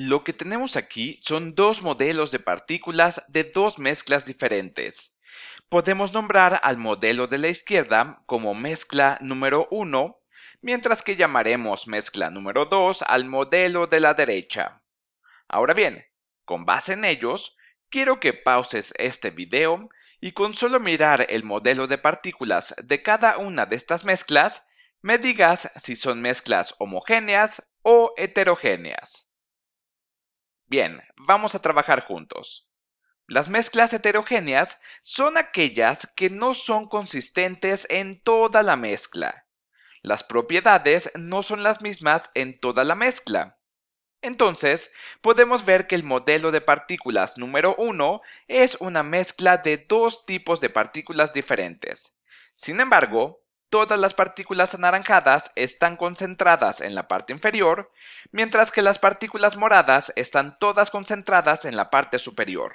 Lo que tenemos aquí son dos modelos de partículas de dos mezclas diferentes. Podemos nombrar al modelo de la izquierda como mezcla número 1, mientras que llamaremos mezcla número 2 al modelo de la derecha. Ahora bien, con base en ellos, quiero que pauses este video y con solo mirar el modelo de partículas de cada una de estas mezclas, me digas si son mezclas homogéneas o heterogéneas. Bien, vamos a trabajar juntos. Las mezclas heterogéneas son aquellas que no son consistentes en toda la mezcla. Las propiedades no son las mismas en toda la mezcla. Entonces, podemos ver que el modelo de partículas número 1 es una mezcla de dos tipos de partículas diferentes. Sin embargo, Todas las partículas anaranjadas están concentradas en la parte inferior, mientras que las partículas moradas están todas concentradas en la parte superior.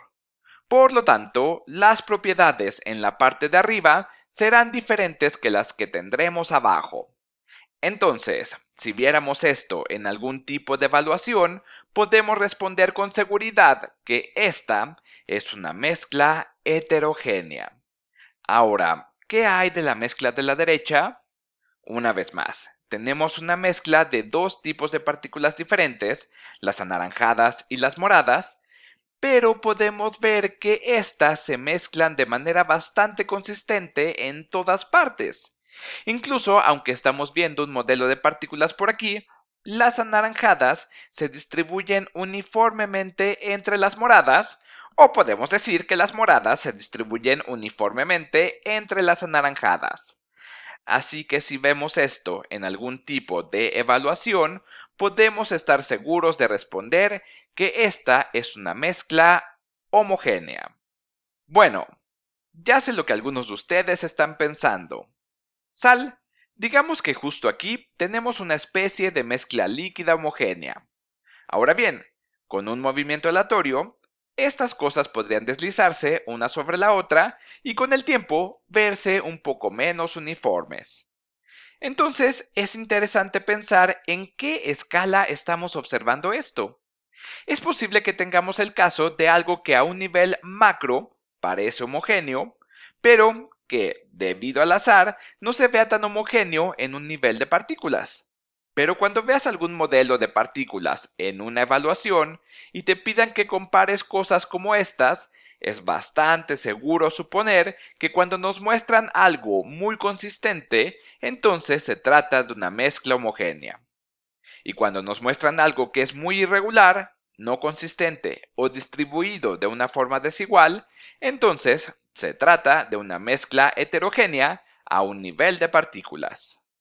Por lo tanto, las propiedades en la parte de arriba serán diferentes que las que tendremos abajo. Entonces, si viéramos esto en algún tipo de evaluación, podemos responder con seguridad que esta es una mezcla heterogénea. Ahora, ¿Qué hay de la mezcla de la derecha? Una vez más, tenemos una mezcla de dos tipos de partículas diferentes, las anaranjadas y las moradas, pero podemos ver que éstas se mezclan de manera bastante consistente en todas partes. Incluso, aunque estamos viendo un modelo de partículas por aquí, las anaranjadas se distribuyen uniformemente entre las moradas, o podemos decir que las moradas se distribuyen uniformemente entre las anaranjadas. Así que si vemos esto en algún tipo de evaluación, podemos estar seguros de responder que esta es una mezcla homogénea. Bueno, ya sé lo que algunos de ustedes están pensando. Sal, digamos que justo aquí tenemos una especie de mezcla líquida homogénea. Ahora bien, con un movimiento aleatorio, estas cosas podrían deslizarse una sobre la otra y con el tiempo verse un poco menos uniformes. Entonces es interesante pensar en qué escala estamos observando esto. Es posible que tengamos el caso de algo que a un nivel macro parece homogéneo, pero que, debido al azar, no se vea tan homogéneo en un nivel de partículas. Pero cuando veas algún modelo de partículas en una evaluación y te pidan que compares cosas como estas, es bastante seguro suponer que cuando nos muestran algo muy consistente, entonces se trata de una mezcla homogénea. Y cuando nos muestran algo que es muy irregular, no consistente o distribuido de una forma desigual, entonces se trata de una mezcla heterogénea a un nivel de partículas.